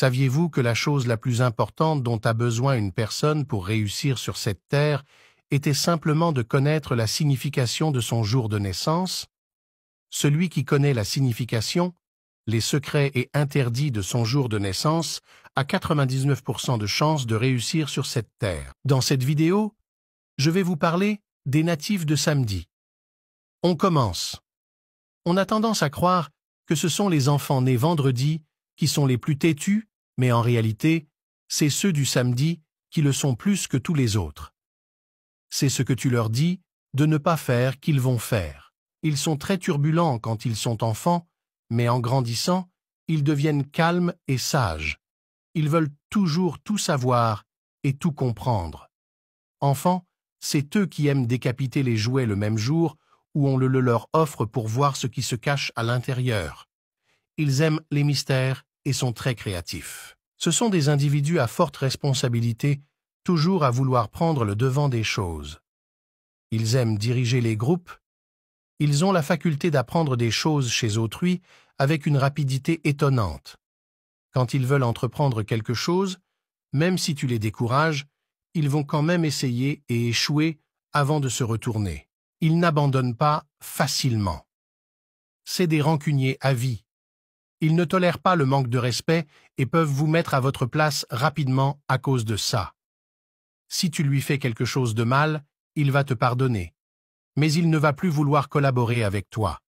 Saviez-vous que la chose la plus importante dont a besoin une personne pour réussir sur cette terre était simplement de connaître la signification de son jour de naissance Celui qui connaît la signification, les secrets et interdits de son jour de naissance a 99% de chances de réussir sur cette terre. Dans cette vidéo, je vais vous parler des natifs de samedi. On commence. On a tendance à croire que ce sont les enfants nés vendredi qui sont les plus têtus mais en réalité, c'est ceux du samedi qui le sont plus que tous les autres. C'est ce que tu leur dis, de ne pas faire qu'ils vont faire. Ils sont très turbulents quand ils sont enfants, mais en grandissant, ils deviennent calmes et sages. Ils veulent toujours tout savoir et tout comprendre. Enfants, c'est eux qui aiment décapiter les jouets le même jour où on le leur offre pour voir ce qui se cache à l'intérieur. Ils aiment les mystères, sont très créatifs. Ce sont des individus à forte responsabilité, toujours à vouloir prendre le devant des choses. Ils aiment diriger les groupes, ils ont la faculté d'apprendre des choses chez autrui avec une rapidité étonnante. Quand ils veulent entreprendre quelque chose, même si tu les décourages, ils vont quand même essayer et échouer avant de se retourner. Ils n'abandonnent pas facilement. C'est des rancuniers à vie, ils ne tolèrent pas le manque de respect et peuvent vous mettre à votre place rapidement à cause de ça. Si tu lui fais quelque chose de mal, il va te pardonner. Mais il ne va plus vouloir collaborer avec toi.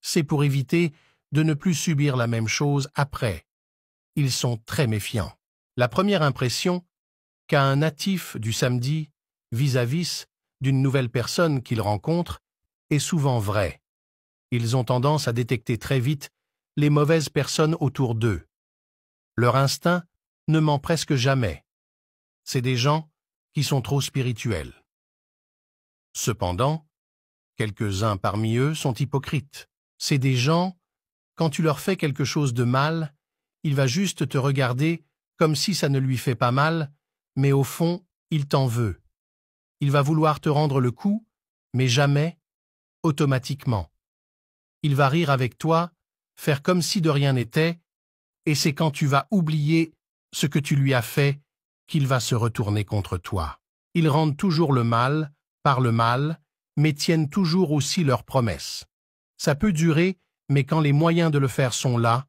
C'est pour éviter de ne plus subir la même chose après. Ils sont très méfiants. La première impression qu'a un natif du samedi vis-à-vis d'une nouvelle personne qu'il rencontre est souvent vraie. Ils ont tendance à détecter très vite les mauvaises personnes autour d'eux. Leur instinct ne ment presque jamais. C'est des gens qui sont trop spirituels. Cependant, quelques-uns parmi eux sont hypocrites. C'est des gens, quand tu leur fais quelque chose de mal, il va juste te regarder comme si ça ne lui fait pas mal, mais au fond, il t'en veut. Il va vouloir te rendre le coup, mais jamais, automatiquement. Il va rire avec toi, faire comme si de rien n'était, et c'est quand tu vas oublier ce que tu lui as fait qu'il va se retourner contre toi. Ils rendent toujours le mal, par le mal, mais tiennent toujours aussi leurs promesses. Ça peut durer, mais quand les moyens de le faire sont là,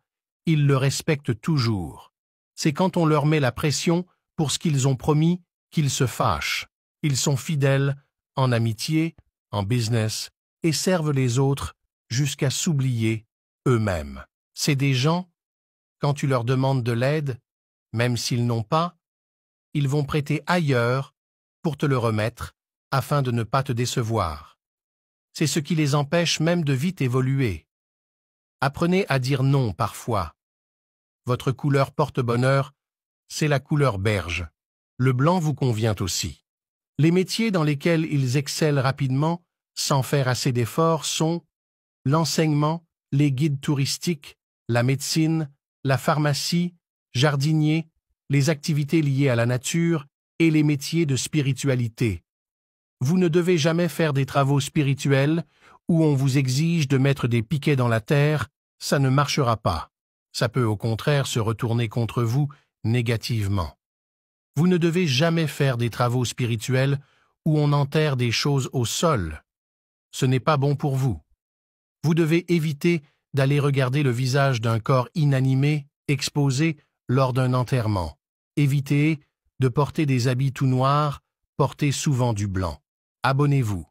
ils le respectent toujours. C'est quand on leur met la pression pour ce qu'ils ont promis qu'ils se fâchent. Ils sont fidèles, en amitié, en business, et servent les autres jusqu'à s'oublier eux-mêmes. C'est des gens, quand tu leur demandes de l'aide, même s'ils n'ont pas, ils vont prêter ailleurs pour te le remettre afin de ne pas te décevoir. C'est ce qui les empêche même de vite évoluer. Apprenez à dire non parfois. Votre couleur porte-bonheur, c'est la couleur berge. Le blanc vous convient aussi. Les métiers dans lesquels ils excellent rapidement, sans faire assez d'efforts, sont l'enseignement, les guides touristiques, la médecine, la pharmacie, jardinier les activités liées à la nature et les métiers de spiritualité. Vous ne devez jamais faire des travaux spirituels où on vous exige de mettre des piquets dans la terre, ça ne marchera pas. Ça peut au contraire se retourner contre vous négativement. Vous ne devez jamais faire des travaux spirituels où on enterre des choses au sol. Ce n'est pas bon pour vous. Vous devez éviter d'aller regarder le visage d'un corps inanimé exposé lors d'un enterrement. Évitez de porter des habits tout noirs, portez souvent du blanc. Abonnez-vous.